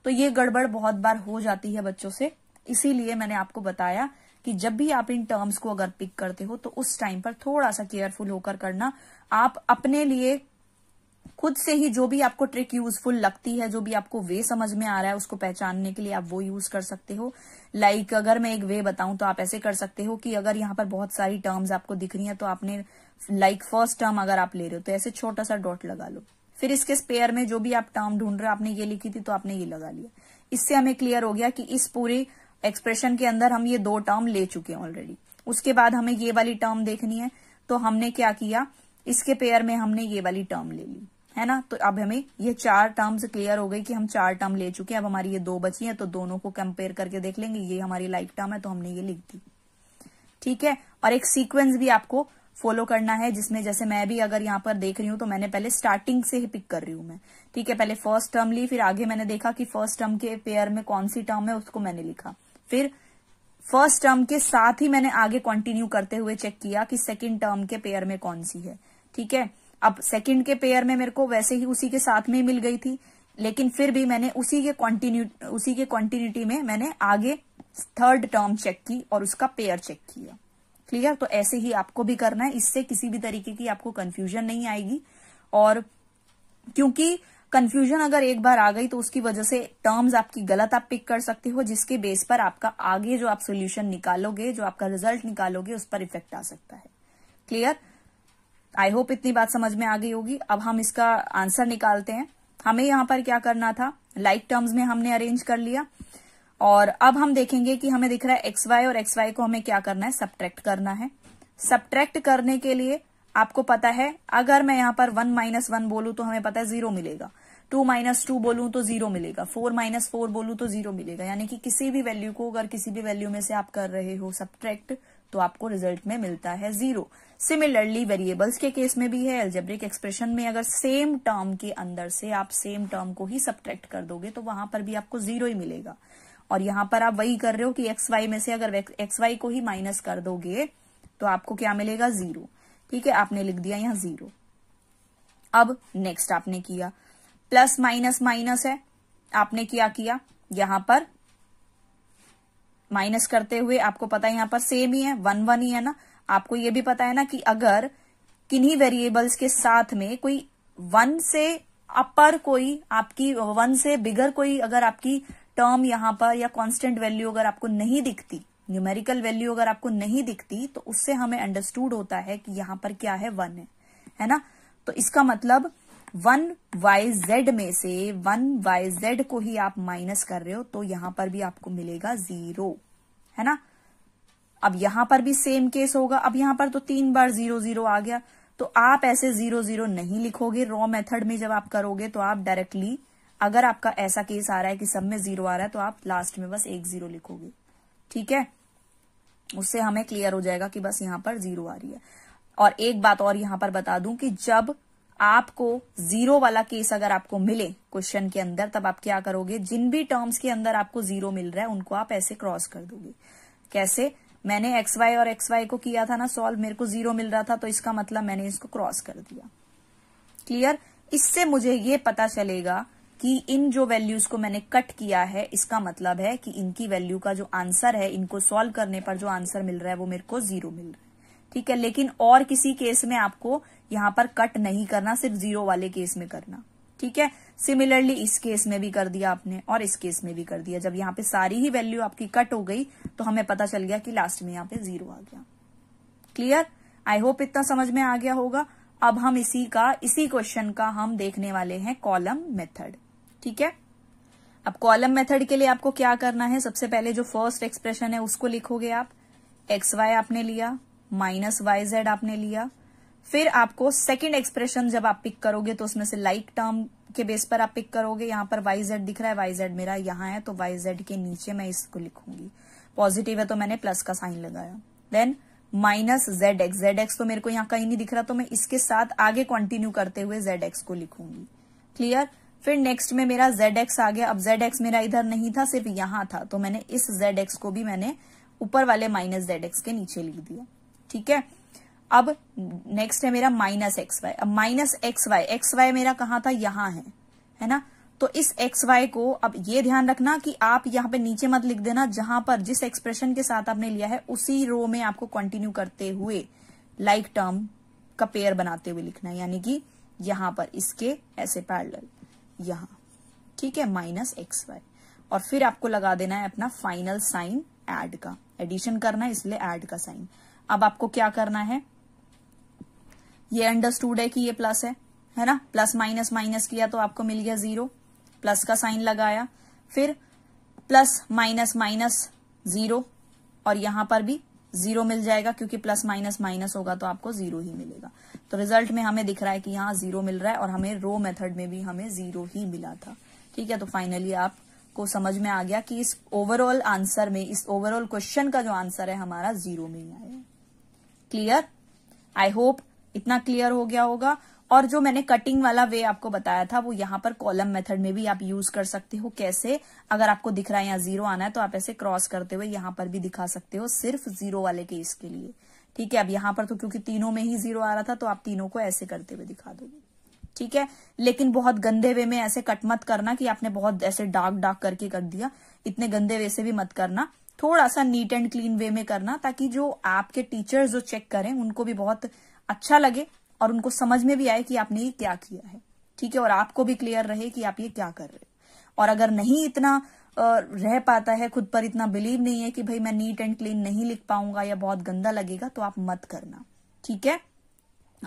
तो ये गड़बड़ बहुत बार हो जाती है बच्चों से इसीलिए मैंने आपको बताया कि जब भी आप इन टर्म्स को अगर पिक करते हो तो उस टाइम पर थोड़ा सा केयरफुल होकर करना आप अपने लिए खुद से ही जो भी आपको ट्रिक यूजफुल लगती है जो भी आपको वे समझ में आ रहा है उसको पहचानने के लिए आप वो यूज कर सकते हो लाइक like, अगर मैं एक वे बताऊं तो आप ऐसे कर सकते हो कि अगर यहाँ पर बहुत सारी टर्म्स आपको दिख रही है तो आपने लाइक फर्स्ट टर्म अगर आप ले रहे हो तो ऐसे छोटा सा डॉट लगा लो फिर इसके स्पेयर में जो भी आप टर्म ढूंढ रहे हो आपने ये लिखी थी तो आपने ये लगा लिया इससे हमें क्लियर हो गया कि इस पूरे एक्सप्रेशन के अंदर हम ये दो टर्म ले चुके हैं ऑलरेडी उसके बाद हमें ये वाली टर्म देखनी है तो हमने क्या किया इसके पेयर में हमने ये वाली टर्म ले ली है ना तो अब हमें ये चार टर्म्स क्लियर हो गई कि हम चार टर्म ले चुके हैं अब हमारी ये दो बची हैं तो दोनों को कंपेयर करके देख लेंगे ये हमारी लाइक टर्म है तो हमने ये लिख दी ठीक है और एक सीक्वेंस भी आपको फॉलो करना है जिसमें जैसे मैं भी अगर यहाँ पर देख रही हूँ तो मैंने पहले स्टार्टिंग से ही पिक कर रही हूं मैं ठीक है पहले फर्स्ट टर्म ली फिर आगे मैंने देखा कि फर्स्ट टर्म के पेयर में कौन सी टर्म है उसको मैंने लिखा फिर फर्स्ट टर्म के साथ ही मैंने आगे कंटिन्यू करते हुए चेक किया कि सेकेंड टर्म के पेयर में कौन सी है ठीक है अब सेकंड के पेयर में मेरे को वैसे ही उसी के साथ में मिल गई थी लेकिन फिर भी मैंने उसी के कॉन्टिन्यू उसी के कॉन्टिन्यूटी में मैंने आगे थर्ड टर्म चेक की और उसका पेयर चेक किया क्लियर तो ऐसे ही आपको भी करना है इससे किसी भी तरीके की आपको कंफ्यूजन नहीं आएगी और क्योंकि कंफ्यूजन अगर एक बार आ गई तो उसकी वजह से टर्म्स आपकी गलत आप पिक कर सकते हो जिसके बेस पर आपका आगे जो आप सोल्यूशन निकालोगे जो आपका रिजल्ट निकालोगे उस पर इफेक्ट आ सकता है क्लियर आई होप इतनी बात समझ में आ गई होगी अब हम इसका आंसर निकालते हैं हमें यहां पर क्या करना था लाइक like टर्म्स में हमने अरेंज कर लिया और अब हम देखेंगे कि हमें दिख रहा है एक्स वाई और एक्स वाई को हमें क्या करना है सब्ट्रैक्ट करना है सब्ट्रैक्ट करने के लिए आपको पता है अगर मैं यहां पर वन माइनस वन बोलूं तो हमें पता है जीरो मिलेगा टू माइनस टू बोलूं तो जीरो मिलेगा फोर माइनस फोर बोलूं तो जीरो मिलेगा यानी कि किसी भी वैल्यू को अगर किसी भी वैल्यू में से आप कर रहे हो सब्ट्रैक्ट तो आपको रिजल्ट में मिलता है जीरो सिमिलरली वेरिएबल्स के केस में भी है एल्जेब्रिक एक्सप्रेशन में अगर सेम टर्म के अंदर से आप सेम टर्म को ही सब्ट्रैक्ट कर दोगे तो वहां पर भी आपको जीरो ही मिलेगा और यहां पर आप वही कर रहे हो कि एक्स वाई में से अगर एक्स वाई को ही माइनस कर दोगे तो आपको क्या मिलेगा जीरो ठीक है आपने लिख दिया यहां जीरो अब नेक्स्ट आपने किया प्लस माइनस माइनस है आपने क्या किया यहां पर माइनस करते हुए आपको पता है यहाँ पर सेम ही है वन वन ही है ना आपको ये भी पता है ना कि अगर किन्हीं वेरिएबल्स के साथ में कोई वन से अपर कोई आपकी वन से बिगर कोई अगर आपकी टर्म यहां पर या कांस्टेंट वैल्यू अगर आपको नहीं दिखती न्यूमेरिकल वैल्यू अगर आपको नहीं दिखती तो उससे हमें अंडरस्टूड होता है कि यहां पर क्या है वन है है ना तो इसका मतलब वन वाई जेड में से वन वाई जेड को ही आप माइनस कर रहे हो तो यहां पर भी आपको मिलेगा जीरो है ना अब यहां पर भी सेम केस होगा अब यहां पर तो तीन बार जीरो जीरो आ गया तो आप ऐसे जीरो जीरो नहीं लिखोगे रॉ मेथड में जब आप करोगे तो आप डायरेक्टली अगर आपका ऐसा केस आ रहा है कि सब में जीरो आ रहा है तो आप लास्ट में बस एक जीरो लिखोगे ठीक है उससे हमें क्लियर हो जाएगा कि बस यहां पर जीरो आ रही है और एक बात और यहां पर बता दूं कि जब आपको जीरो वाला केस अगर आपको मिले क्वेश्चन के अंदर तब आप क्या करोगे जिन भी टर्म्स के अंदर आपको जीरो मिल रहा है उनको आप ऐसे क्रॉस कर दोगे कैसे मैंने एक्स वाई और एक्स वाई को किया था ना सॉल्व मेरे को जीरो मिल रहा था तो इसका मतलब मैंने इसको क्रॉस कर दिया क्लियर इससे मुझे ये पता चलेगा कि इन जो वैल्यूज को मैंने कट किया है इसका मतलब है कि इनकी वैल्यू का जो आंसर है इनको सॉल्व करने पर जो आंसर मिल रहा है वो मेरे को जीरो मिल रहा है ठीक है लेकिन और किसी केस में आपको यहां पर कट नहीं करना सिर्फ जीरो वाले केस में करना ठीक है सिमिलरली इस केस में भी कर दिया आपने और इस केस में भी कर दिया जब यहां पे सारी ही वैल्यू आपकी कट हो गई तो हमें पता चल गया कि लास्ट में यहां पे जीरो आ गया क्लियर आई होप इतना समझ में आ गया होगा अब हम इसी का इसी क्वेश्चन का हम देखने वाले हैं कॉलम मेथड ठीक है अब कॉलम मेथड के लिए आपको क्या करना है सबसे पहले जो फर्स्ट एक्सप्रेशन है उसको लिखोगे आप एक्स वाई आपने लिया माइनस वाई जेड आपने लिया फिर आपको सेकेंड एक्सप्रेशन जब आप पिक करोगे तो उसमें से लाइक like टर्म के बेस पर आप पिक करोगे यहाँ पर वाई जेड दिख रहा है वाई जेड मेरा यहाँ है तो वाई जेड के नीचे मैं इसको लिखूंगी पॉजिटिव है तो मैंने प्लस का साइन लगाया then minus z x z x तो मेरे को यहाँ कहीं नहीं दिख रहा तो मैं इसके साथ आगे कंटिन्यू करते हुए जेड एक्स को लिखूंगी क्लियर फिर नेक्स्ट में मेरा जेड एक्स आ गया अब जेड एक्स मेरा इधर नहीं था सिर्फ यहां था तो मैंने इस जेड एक्स को भी मैंने ऊपर वाले माइनस जेड एक्स के नीचे लिख दिया ठीक है अब नेक्स्ट है मेरा माइनस एक्स वाई अब minus x y x y मेरा कहा था यहां है है ना तो इस एक्स वाई को अब ये ध्यान रखना कि आप यहाँ पे नीचे मत लिख देना जहां पर जिस एक्सप्रेशन के साथ आपने लिया है उसी रो में आपको कंटिन्यू करते हुए लाइक like टर्म का पेयर बनाते हुए लिखना है यानी कि यहां पर इसके ऐसे पैरल यहां ठीक है माइनस एक्स वाई और फिर आपको लगा देना है अपना फाइनल साइन एड का एडिशन करना है इसलिए एड का साइन अब आपको क्या करना है ये अंडरस्टूड है कि ये प्लस है है ना प्लस माइनस माइनस किया तो आपको मिल गया जीरो प्लस का साइन लगाया फिर प्लस माइनस माइनस जीरो और यहां पर भी जीरो मिल जाएगा क्योंकि प्लस माइनस माइनस होगा तो आपको जीरो ही मिलेगा तो रिजल्ट में हमें दिख रहा है कि यहाँ जीरो मिल रहा है और हमें रो मेथड में भी हमें जीरो ही मिला था ठीक है तो फाइनली आपको समझ में आ गया कि इस ओवरऑल आंसर में इस ओवरऑल क्वेश्चन का जो आंसर है हमारा जीरो में ही आया क्लियर आई होप इतना क्लियर हो गया होगा और जो मैंने कटिंग वाला वे आपको बताया था वो यहां पर कॉलम मेथड में भी आप यूज कर सकते हो कैसे अगर आपको दिख रहा है यहाँ जीरो आना है तो आप ऐसे क्रॉस करते हुए यहां पर भी दिखा सकते हो सिर्फ जीरो वाले केस के लिए ठीक है अब यहाँ पर तो क्योंकि तीनों में ही जीरो आ रहा था तो आप तीनों को ऐसे करते हुए दिखा दोगे ठीक है लेकिन बहुत गंदे वे में ऐसे कट मत करना कि आपने बहुत ऐसे डार्क डार्क करके कर दिया इतने गंदे वे से भी मत करना थोड़ा सा नीट एंड क्लीन वे में करना ताकि जो आपके टीचर्स जो चेक करें उनको भी बहुत अच्छा लगे और उनको समझ में भी आए कि आपने ये क्या किया है ठीक है और आपको भी क्लियर रहे कि आप ये क्या कर रहे और अगर नहीं इतना रह पाता है खुद पर इतना बिलीव नहीं है कि भाई मैं नीट एंड क्लीन नहीं लिख पाऊंगा या बहुत गंदा लगेगा तो आप मत करना ठीक है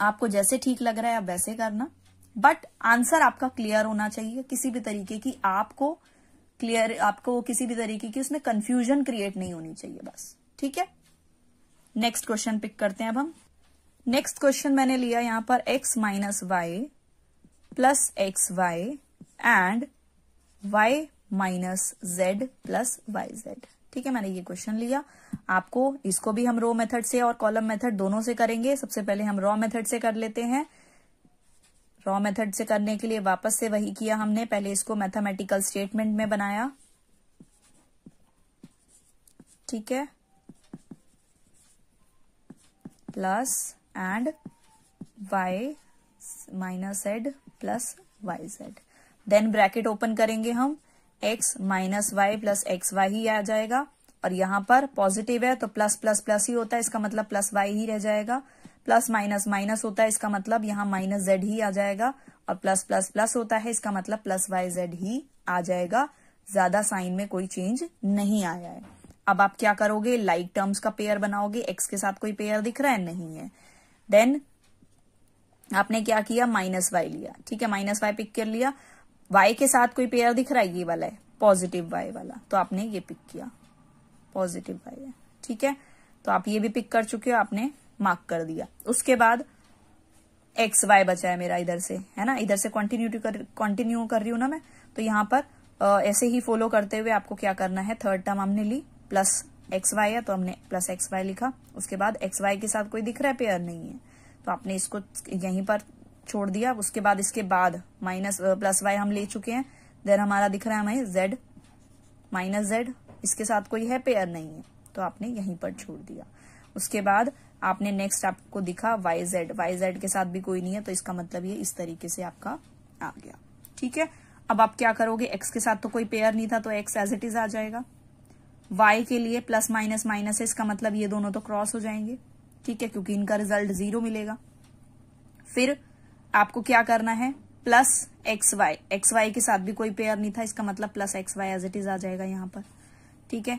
आपको जैसे ठीक लग रहा है आप वैसे करना बट आंसर आपका क्लियर होना चाहिए किसी भी तरीके की आपको क्लियर आपको किसी भी तरीके की उसमें कंफ्यूजन क्रिएट नहीं होनी चाहिए बस ठीक है नेक्स्ट क्वेश्चन पिक करते हैं अब हम नेक्स्ट क्वेश्चन मैंने लिया यहां पर x minus y plus x y and y minus z plus y z ठीक है मैंने ये क्वेश्चन लिया आपको इसको भी हम रो मेथड से और कॉलम मेथड दोनों से करेंगे सबसे पहले हम रॉ मेथड से कर लेते हैं रॉ मेथड से करने के लिए वापस से वही किया हमने पहले इसको मैथमेटिकल स्टेटमेंट में बनाया ठीक है plus and y minus add plus y z then bracket open करेंगे हम x minus y plus x y ही आ जाएगा और यहां पर पॉजिटिव है तो प्लस प्लस प्लस ही होता है इसका मतलब प्लस वाई ही रह जाएगा प्लस माइनस माइनस होता है इसका मतलब यहाँ माइनस जेड ही आ जाएगा और प्लस प्लस प्लस होता है इसका मतलब प्लस वाई जेड ही आ जाएगा ज्यादा साइन में कोई चेंज नहीं आया है अब आप क्या करोगे लाइक like टर्म्स का पेयर बनाओगे एक्स के साथ कोई पेयर दिख रहा है नहीं है देन आपने क्या किया माइनस वाई लिया ठीक है माइनस वाई पिक कर लिया वाई के साथ कोई पेयर दिख रहा है ये वाला है पॉजिटिव वाई वाला तो आपने ये पिक किया पॉजिटिव वाई है ठीक है तो आप ये भी पिक कर चुके हो आपने मार्क कर दिया उसके बाद एक्स वाई बचा है मेरा इधर से है ना इधर से कॉन्टिन्यू कर कॉन्टिन्यू कर रही हूं ना मैं तो यहाँ पर आ, ऐसे ही फॉलो करते हुए आपको क्या करना है थर्ड टर्म हमने ली प्लस एक्स वाई है तो हमने प्लस एक्स वाई लिखा उसके बाद एक्स वाई के साथ कोई दिख रहा है पेयर नहीं है तो आपने इसको यहीं पर छोड़ दिया उसके बाद इसके बाद माइनस प्लस वाई हम ले चुके हैं देर हमारा दिख रहा है हमें जेड माइनस जेड इसके साथ कोई है पेयर नहीं है तो आपने यहीं पर छोड़ दिया उसके बाद आपने नेक्स्ट आपको दिखा वाई जेड वाई जेड के साथ भी कोई नहीं है तो इसका मतलब ये इस तरीके से आपका आ गया ठीक है अब आप क्या करोगे एक्स के साथ तो कोई पेयर नहीं था तो एक्स एज इट इज आ जाएगा वाई के लिए प्लस माइनस माइनस है इसका मतलब ये दोनों तो क्रॉस हो जाएंगे ठीक है क्योंकि इनका रिजल्ट जीरो मिलेगा फिर आपको क्या करना है plus x y x y के साथ भी कोई पेयर नहीं था इसका मतलब plus x y as it is आ जाएगा यहां पर ठीक है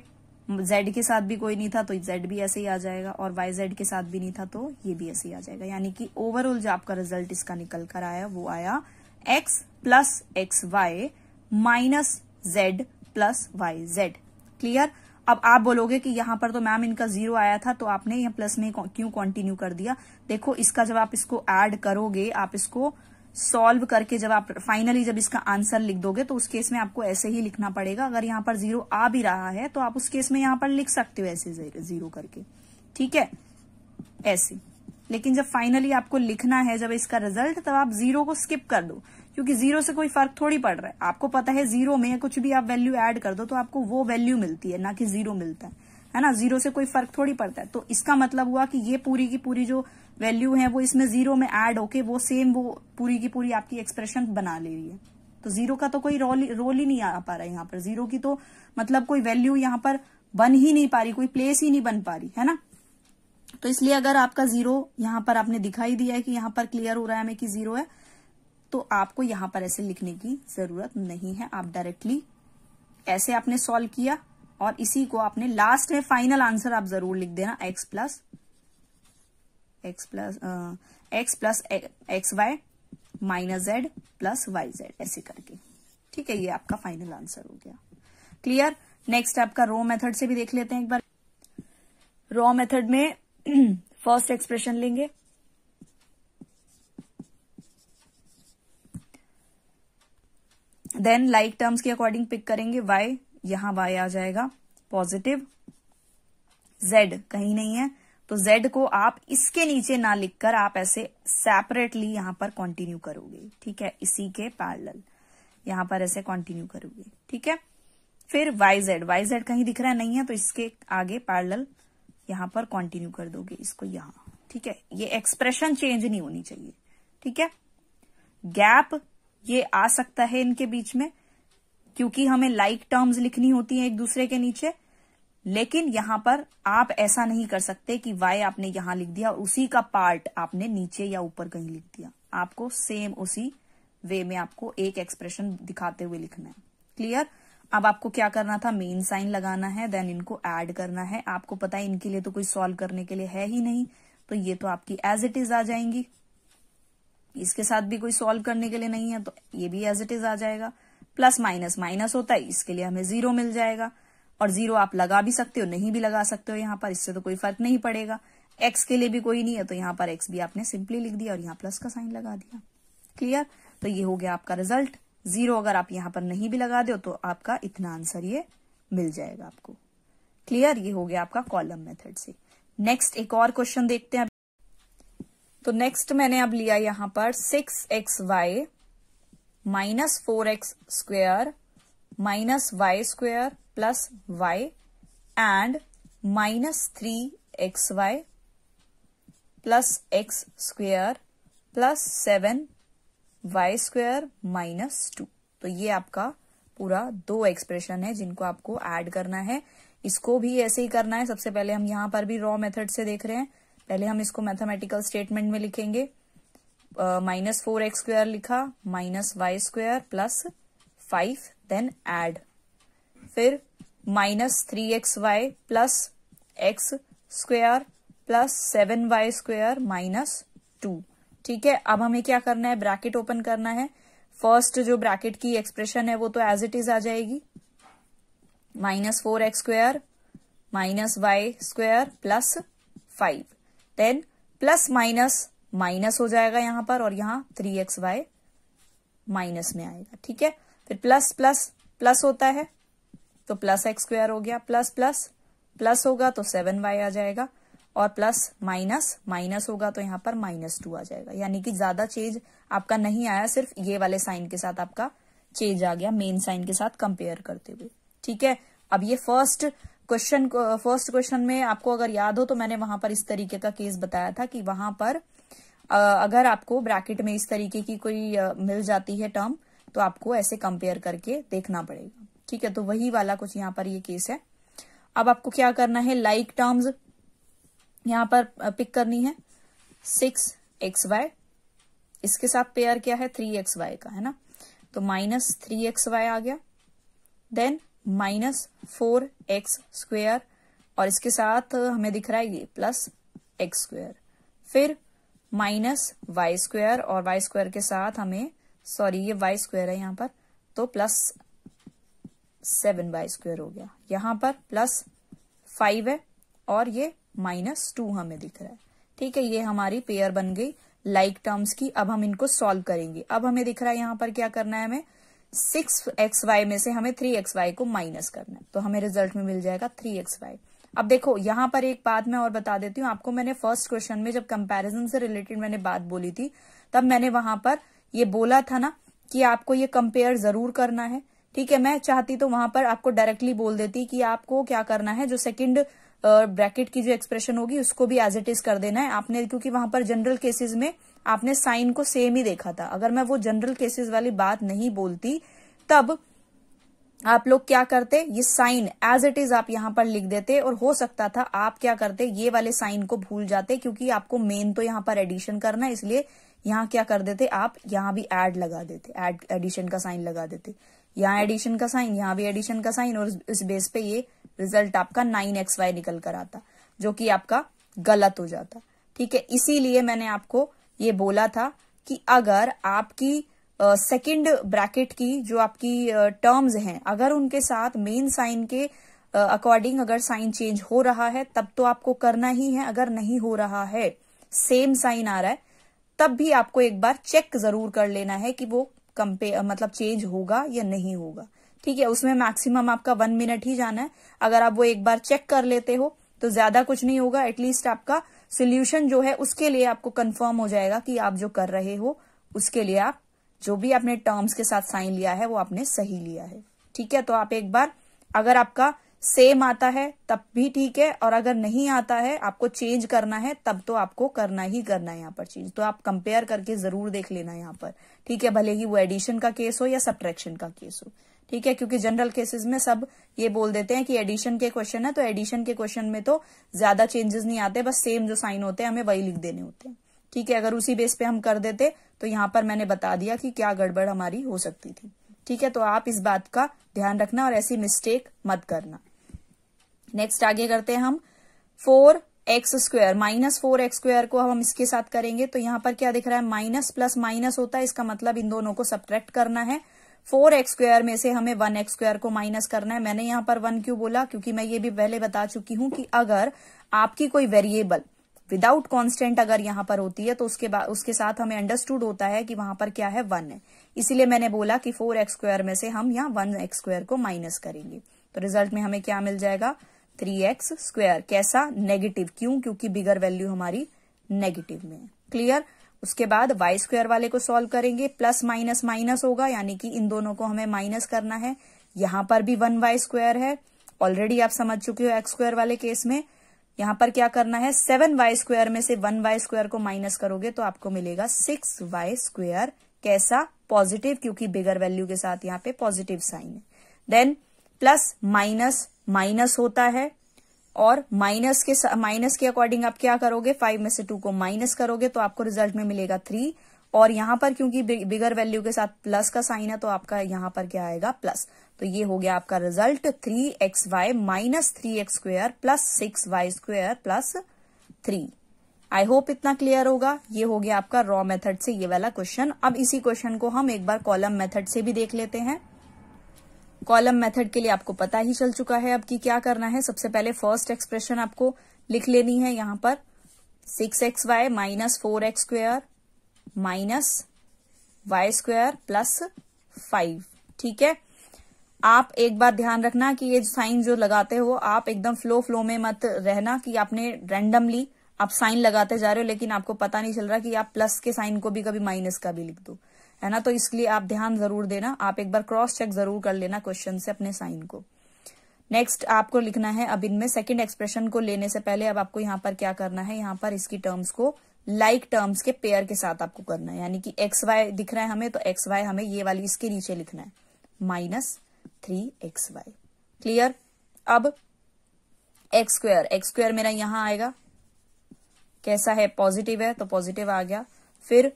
जेड के साथ भी कोई नहीं था तो जेड भी ऐसे ही आ जाएगा और वाई जेड के साथ भी नहीं था तो ये भी ऐसे ही आ जाएगा यानी कि ओवरऑल जो आपका रिजल्ट इसका निकल कर आया वो आया x plus x y minus z plus y z clear अब आप बोलोगे कि यहां पर तो मैम इनका जीरो आया था तो आपने यहां प्लस में क्यों कंटिन्यू कर दिया देखो इसका जब आप इसको ऐड करोगे आप इसको सॉल्व करके जब आप फाइनली जब इसका आंसर लिख दोगे तो उस केस में आपको ऐसे ही लिखना पड़ेगा अगर यहाँ पर जीरो आ भी रहा है तो आप उस केस में यहाँ पर लिख सकते हो ऐसे जीरो करके ठीक है ऐसे लेकिन जब फाइनली आपको लिखना है जब इसका रिजल्ट तब आप जीरो को स्किप कर दो क्योंकि जीरो से कोई फर्क थोड़ी पड़ रहा है आपको पता है जीरो में कुछ भी आप वैल्यू एड कर दो तो आपको वो वैल्यू मिलती है ना कि जीरो मिलता है है ना जीरो से कोई फर्क थोड़ी पड़ता है तो इसका मतलब हुआ कि ये पूरी की पूरी जो वैल्यू है वो इसमें जीरो में एड होके वो सेम वो पूरी की पूरी आपकी एक्सप्रेशन बना ले रही है तो जीरो का तो कोई रोल रोल ही नहीं आ पा रहा है यहाँ पर जीरो की तो मतलब कोई वैल्यू यहाँ पर बन ही नहीं पा रही कोई प्लेस ही नहीं बन पा रही है ना तो इसलिए अगर आपका जीरो यहाँ पर आपने दिखाई दिया है कि यहाँ पर क्लियर हो रहा है हमें कि जीरो है तो आपको यहाँ पर ऐसे लिखने की जरूरत नहीं है आप डायरेक्टली ऐसे आपने सॉल्व किया और इसी को आपने लास्ट में फाइनल आंसर आप जरूर लिख देना x plus x plus x plus x y minus z plus y z ऐसे करके ठीक है ये आपका फाइनल आंसर हो गया क्लियर नेक्स्ट आपका रो मेथड से भी देख लेते हैं एक बार रो मेथड में फर्स्ट [clears throat] एक्सप्रेशन लेंगे देन लाइक टर्म्स के अकॉर्डिंग पिक करेंगे वाई यहां वाई आ जाएगा पॉजिटिव जेड कहीं नहीं है तो z को आप इसके नीचे ना लिखकर आप ऐसे सेपरेटली यहां पर कंटिन्यू करोगे ठीक है इसी के पैरल यहां पर ऐसे कंटिन्यू करोगे ठीक है फिर वाई जेड वाई जेड कहीं दिख रहा नहीं है तो इसके आगे पैरल यहां पर कंटिन्यू कर दोगे इसको यहां ठीक है ये एक्सप्रेशन चेंज नहीं होनी चाहिए ठीक है गैप ये आ सकता है इनके बीच में क्योंकि हमें लाइक like टर्म्स लिखनी होती है एक दूसरे के नीचे लेकिन यहां पर आप ऐसा नहीं कर सकते कि वाई आपने यहां लिख दिया और उसी का पार्ट आपने नीचे या ऊपर कहीं लिख दिया आपको सेम उसी वे में आपको एक एक्सप्रेशन दिखाते हुए लिखना है क्लियर अब आपको क्या करना था मेन साइन लगाना है देन इनको एड करना है आपको पता है इनके लिए तो कोई सॉल्व करने के लिए है ही नहीं तो ये तो आपकी एज इट इज आ जाएंगी इसके साथ भी कोई सॉल्व करने के लिए नहीं है तो ये भी एज इट इज आ जाएगा प्लस माइनस माइनस होता है इसके लिए हमें जीरो मिल जाएगा और जीरो आप लगा भी सकते हो नहीं भी लगा सकते हो यहाँ पर इससे तो कोई फर्क नहीं पड़ेगा एक्स के लिए भी कोई नहीं है तो यहाँ पर एक्स भी आपने सिंपली लिख दिया और यहाँ प्लस का साइन लगा दिया क्लियर तो ये हो गया आपका रिजल्ट जीरो अगर आप यहाँ पर नहीं भी लगा दो तो आपका इतना आंसर ये मिल जाएगा आपको क्लियर ये हो गया आपका कॉलम मेथड से नेक्स्ट एक और क्वेश्चन देखते हैं तो नेक्स्ट मैंने अब लिया यहां पर six x y minus four x square minus y square plus y and minus 3xy plus x square plus 7y square minus 2 तो ये आपका पूरा दो एक्सप्रेशन है जिनको आपको ऐड करना है इसको भी ऐसे ही करना है सबसे पहले हम यहां पर भी रॉ मेथड से देख रहे हैं पहले हम इसको मैथमेटिकल स्टेटमेंट में लिखेंगे माइनस फोर एक्स स्क्वायर लिखा minus y square plus five then add फिर minus three x y plus x square plus seven y square minus two ठीक है अब हमें क्या करना है ब्रैकेट ओपन करना है फर्स्ट जो ब्रैकेट की एक्सप्रेशन है वो तो एज इट इज आ जाएगी minus four x square minus y square plus five then plus minus minus हो जाएगा यहां पर और यहां थ्री एक्स वाई माइनस में आएगा ठीक है फिर प्लस प्लस प्लस होता है तो प्लस एक्स स्क्वायर हो गया प्लस प्लस प्लस होगा तो सेवन वाई आ जाएगा और प्लस माइनस माइनस होगा तो यहां पर माइनस टू आ जाएगा यानी कि ज्यादा चेंज आपका नहीं आया सिर्फ ये वाले साइन के साथ आपका चेंज आ गया मेन साइन के साथ कंपेयर करते हुए ठीक है अब ये फर्स्ट क्वेश्चन फर्स्ट क्वेश्चन में आपको अगर याद हो तो मैंने वहां पर इस तरीके का केस बताया था कि वहां पर अगर आपको ब्रैकेट में इस तरीके की कोई मिल जाती है टर्म तो आपको ऐसे कंपेयर करके देखना पड़ेगा ठीक है तो वही वाला कुछ यहाँ पर ये केस है अब आपको क्या करना है लाइक टर्म्स यहां पर पिक करनी है सिक्स एक्स वाई इसके साथ पेयर क्या है थ्री एक्स वाई का है ना तो माइनस थ्री एक्स वाई आ गया then minus four x square और इसके साथ हमें दिख रहा है ये प्लस एक्स स्क्वेयर फिर माइनस वाई स्क्वायर और वाई स्क्वायर के साथ हमें सॉरी ये वाई स्क्वायर है यहाँ पर तो प्लस सेवन वाई स्क्वायर हो गया यहाँ पर प्लस फाइव है और ये माइनस टू हमें दिख रहा है ठीक है ये हमारी पेयर बन गई लाइक like टर्म्स की अब हम इनको सॉल्व करेंगे अब हमें दिख रहा है यहां पर क्या करना है हमें सिक्स एक्स वाई में से हमें थ्री एक्स वाई को माइनस करना है तो हमें रिजल्ट में मिल जाएगा थ्री एक्स वाई अब देखो यहां पर एक बात मैं और बता देती हूँ आपको मैंने फर्स्ट क्वेश्चन में जब कंपैरिजन से रिलेटेड मैंने बात बोली थी तब मैंने वहां पर ये बोला था ना कि आपको ये कंपेयर जरूर करना है ठीक है मैं चाहती तो वहां पर आपको डायरेक्टली बोल देती कि आपको क्या करना है जो सेकंड ब्रैकेट की जो एक्सप्रेशन होगी उसको भी एज इट इज कर देना है आपने क्योंकि वहां पर जनरल केसेस में आपने साइन को सेम ही देखा था अगर मैं वो जनरल केसेस वाली बात नहीं बोलती तब आप लोग क्या करते ये साइन एज इट इज आप यहां पर लिख देते और हो सकता था आप क्या करते ये वाले साइन को भूल जाते क्योंकि आपको मेन तो यहां पर एडिशन करना है इसलिए यहाँ क्या कर देते आप यहाँ भी एड लगा देते एड एडिशन का साइन लगा देते यहाँ एडिशन का साइन यहाँ भी एडिशन का साइन और इस बेस पे ये रिजल्ट आपका नाइन एक्स वाई निकल कर आता जो कि आपका गलत हो जाता ठीक है इसीलिए मैंने आपको ये बोला था कि अगर आपकी सेकंड uh, ब्रैकेट की जो आपकी टर्म्स uh, हैं अगर उनके साथ मेन साइन के अकॉर्डिंग uh, अगर साइन चेंज हो रहा है तब तो आपको करना ही है अगर नहीं हो रहा है सेम साइन आ रहा है तब भी आपको एक बार चेक जरूर कर लेना है कि वो कंपे मतलब चेंज होगा या नहीं होगा ठीक है उसमें मैक्सिमम आपका वन मिनट ही जाना है अगर आप वो एक बार चेक कर लेते हो तो ज्यादा कुछ नहीं होगा एटलीस्ट आपका सोल्यूशन जो है उसके लिए आपको कंफर्म हो जाएगा कि आप जो कर रहे हो उसके लिए आप जो भी आपने टर्म्स के साथ साइन लिया है वो आपने सही लिया है ठीक है तो आप एक बार अगर आपका सेम आता है तब भी ठीक है और अगर नहीं आता है आपको चेंज करना है तब तो आपको करना ही करना है यहाँ पर चेंज तो आप कंपेयर करके जरूर देख लेना यहाँ पर ठीक है भले ही वो एडिशन का केस हो या सब्ट्रैक्शन का केस हो ठीक है क्योंकि जनरल केसेस में सब ये बोल देते हैं कि एडिशन के क्वेश्चन है तो एडिशन के क्वेश्चन में तो ज्यादा चेंजेस नहीं आते बस सेम जो साइन होते हैं हमें वही लिख देने होते हैं ठीक है अगर उसी बेस पे हम कर देते तो यहाँ पर मैंने बता दिया कि क्या गड़बड़ हमारी हो सकती थी ठीक है तो आप इस बात का ध्यान रखना और ऐसी मिस्टेक मत करना नेक्स्ट आगे करते हैं हम four x square minus four x square को हम इसके साथ करेंगे तो यहां पर क्या दिख रहा है माइनस प्लस माइनस होता है इसका मतलब इन दोनों को सब्ट्रैक्ट करना है फोर एक्स स्क्वायर में से हमें वन एक्स स्क्वायर को माइनस करना है मैंने यहां पर वन क्यों बोला क्योंकि मैं ये भी पहले बता चुकी हूं कि अगर आपकी कोई वेरिएबल विदाउट कांस्टेंट अगर यहां पर होती है तो उसके बाद उसके साथ हमें अंडरस्टूड होता है कि वहां पर क्या है वन है इसीलिए मैंने बोला कि फोर एक्स स्क्वायर में से हम यहाँ वन एक्स स्क्वायर को माइनस करेंगे तो रिजल्ट में हमें क्या मिल जाएगा थ्री एक्स स्क्वायर कैसा नेगेटिव क्यों क्योंकि बिगर वैल्यू हमारी नेगेटिव में है क्लियर उसके बाद वाई स्क्वायर वाले को सॉल्व करेंगे प्लस माइनस माइनस होगा यानी कि इन दोनों को हमें माइनस करना है यहां पर भी वन वाई स्क्वायर है ऑलरेडी आप समझ चुके हो एक्स स्क्वायर वाले केस में यहां पर क्या करना है सेवन वाई स्क्वायर में से वन वाई स्क्वायर को माइनस करोगे तो आपको मिलेगा सिक्स वाई स्क्वायर कैसा पॉजिटिव क्योंकि बिगर वैल्यू के साथ यहाँ पे पॉजिटिव साइन है देन प्लस माइनस माइनस होता है और माइनस के माइनस के अकॉर्डिंग आप क्या करोगे फाइव में से टू को माइनस करोगे तो आपको रिजल्ट में मिलेगा थ्री और यहां पर क्योंकि बिगर वैल्यू के साथ प्लस का साइन है तो आपका यहां पर क्या आएगा प्लस तो ये हो गया आपका result three x y minus three x square plus six y square plus three I hope इतना क्लियर होगा ये हो गया आपका रॉ मेथड से ये वाला क्वेश्चन अब इसी क्वेश्चन को हम एक बार कॉलम मेथड से भी देख लेते हैं कॉलम मेथड के लिए आपको पता ही चल चुका है अब कि क्या करना है सबसे पहले फर्स्ट एक्सप्रेशन आपको लिख लेनी है यहां पर six x y minus four x square minus y square plus five ठीक है आप एक बार ध्यान रखना कि ये साइन जो लगाते हो आप एकदम फ्लो फ्लो में मत रहना कि आपने रैंडमली आप साइन लगाते जा रहे हो लेकिन आपको पता नहीं चल रहा कि आप प्लस के साइन को भी कभी माइनस का भी लिख दो है ना तो इसलिए आप ध्यान जरूर देना आप एक बार क्रॉस चेक जरूर कर लेना क्वेश्चन से अपने साइन को नेक्स्ट आपको लिखना है अब इनमें सेकंड एक्सप्रेशन को लेने से पहले अब आपको यहाँ पर क्या करना है यहाँ पर इसकी टर्म्स को लाइक like टर्म्स के पेयर के साथ आपको करना है यानी कि एक्स वाई दिख रहा है हमें तो एक्स वाई हमें ये वाली इसके नीचे लिखना है minus three x y clear अब एक्स स्क्वायर एक्स स्क्वायर मेरा यहां आएगा कैसा है पॉजिटिव है तो पॉजिटिव आ गया फिर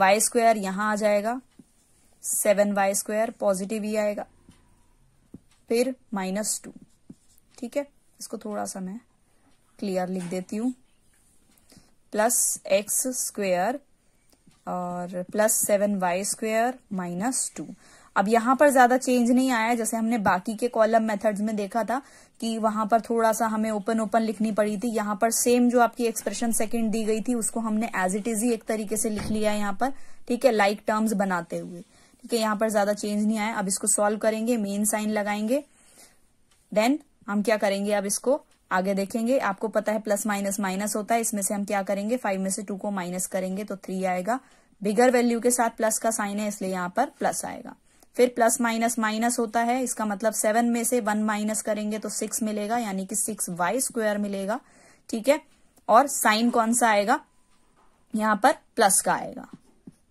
वाई स्क्वायर यहां आ जाएगा सेवन वाई स्क्वायर पॉजिटिव ही आएगा फिर माइनस टू ठीक है इसको थोड़ा सा मैं क्लियर लिख देती हूं प्लस एक्स स्क्वेयर और plus seven y square minus two अब यहां पर ज्यादा चेंज नहीं आया जैसे हमने बाकी के कॉलम मेथड्स में देखा था कि वहां पर थोड़ा सा हमें ओपन ओपन लिखनी पड़ी थी यहां पर सेम जो आपकी एक्सप्रेशन सेकंड दी गई थी उसको हमने एज इट इज ही एक तरीके से लिख लिया यहां यहाँ पर ठीक है लाइक like टर्म्स बनाते हुए ठीक है यहां पर ज्यादा चेंज नहीं आया अब इसको सॉल्व करेंगे मेन साइन लगाएंगे देन हम क्या करेंगे अब इसको आगे देखेंगे आपको पता है प्लस माइनस माइनस होता है इसमें से हम क्या करेंगे फाइव में से टू को माइनस करेंगे तो थ्री आएगा बिगर वैल्यू के साथ प्लस का साइन है इसलिए यहां पर प्लस आएगा फिर प्लस माइनस माइनस होता है इसका मतलब सेवन में से वन माइनस करेंगे तो सिक्स मिलेगा यानी कि सिक्स वाई स्क्वायर मिलेगा ठीक है और साइन कौन सा आएगा यहां पर प्लस का आएगा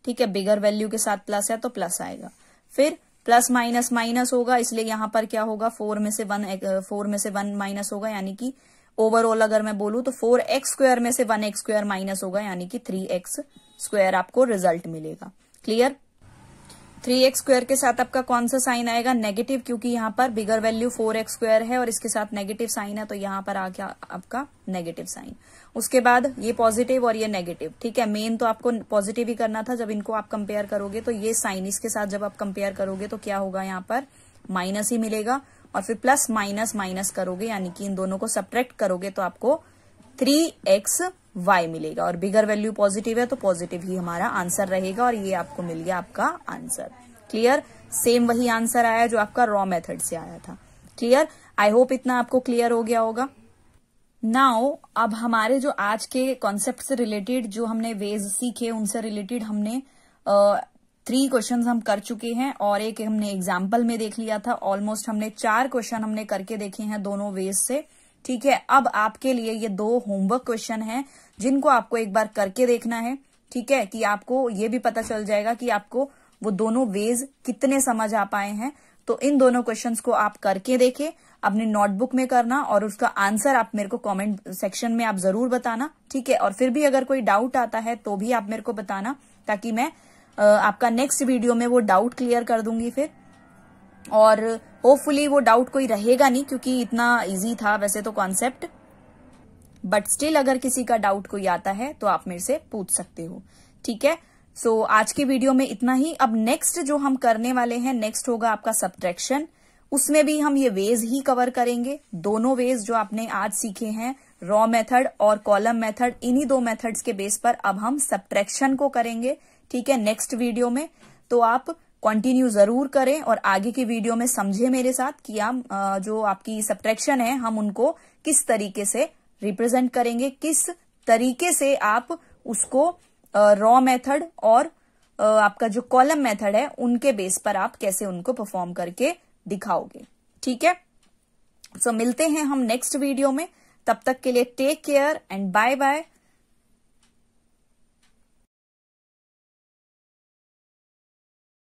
ठीक है बिगर वैल्यू के साथ प्लस है तो प्लस आएगा फिर प्लस माइनस माइनस होगा इसलिए यहां पर क्या होगा फोर में से वन फोर में से वन माइनस होगा यानी कि ओवरऑल अगर मैं बोलूं तो फोर एक्स स्क्वायर में से वन एक्स स्क्वायर माइनस होगा यानी कि थ्री एक्स स्क्वायर आपको रिजल्ट मिलेगा क्लियर थ्री एक्स स्क्वायर के साथ आपका कौन सा साइन आएगा नेगेटिव क्योंकि यहाँ पर bigger value four x square है और इसके साथ नेगेटिव साइन है तो यहाँ पर आ गया आपका नेगेटिव साइन उसके बाद ये पॉजिटिव और ये नेगेटिव ठीक है मेन तो आपको पॉजिटिव ही करना था जब इनको आप कंपेयर करोगे तो ये साइन इसके साथ जब आप कंपेयर करोगे तो क्या होगा यहाँ पर माइनस ही मिलेगा और फिर प्लस माइनस माइनस करोगे यानी कि इन दोनों को सब्ट्रैक्ट करोगे तो आपको थ्री एक्स y मिलेगा और बिगर वैल्यू पॉजिटिव है तो पॉजिटिव ही हमारा आंसर रहेगा और ये आपको मिल गया आपका आंसर क्लियर सेम वही आंसर आया जो आपका रॉ मेथड से आया था क्लियर आई होप इतना आपको क्लियर हो गया होगा नाउ अब हमारे जो आज के कॉन्सेप्ट से रिलेटेड जो हमने वेज सीखे उनसे रिलेटेड हमने थ्री uh, क्वेश्चन हम कर चुके हैं और एक हमने एग्जाम्पल में देख लिया था ऑलमोस्ट हमने चार क्वेश्चन हमने करके देखे हैं दोनों वेज से ठीक है अब आपके लिए ये दो होमवर्क क्वेश्चन है जिनको आपको एक बार करके देखना है ठीक है कि आपको ये भी पता चल जाएगा कि आपको वो दोनों वेज कितने समझ आ पाए हैं तो इन दोनों क्वेश्चंस को आप करके देखें अपने नोटबुक में करना और उसका आंसर आप मेरे को कमेंट सेक्शन में आप जरूर बताना ठीक है और फिर भी अगर कोई डाउट आता है तो भी आप मेरे को बताना ताकि मैं आपका नेक्स्ट वीडियो में वो डाउट क्लियर कर दूंगी फिर और होपफुली वो डाउट कोई रहेगा नहीं क्योंकि इतना इजी था वैसे तो कॉन्सेप्ट बट स्टिल अगर किसी का डाउट कोई आता है तो आप मेरे से पूछ सकते हो ठीक है सो so, आज के वीडियो में इतना ही अब नेक्स्ट जो हम करने वाले हैं नेक्स्ट होगा आपका सब्ट्रैक्शन उसमें भी हम ये वेज ही कवर करेंगे दोनों वेज जो आपने आज सीखे हैं रॉ मेथड और कॉलम मेथड इन्हीं दो मेथड्स के बेस पर अब हम सब्ट्रैक्शन को करेंगे ठीक है नेक्स्ट वीडियो में तो आप कंटिन्यू जरूर करें और आगे की वीडियो में समझे मेरे साथ कि हम जो आपकी सब्ट्रैक्शन है हम उनको किस तरीके से रिप्रेजेंट करेंगे किस तरीके से आप उसको रॉ मेथड और आपका जो कॉलम मेथड है उनके बेस पर आप कैसे उनको परफॉर्म करके दिखाओगे ठीक है सो so, मिलते हैं हम नेक्स्ट वीडियो में तब तक के लिए take care and bye bye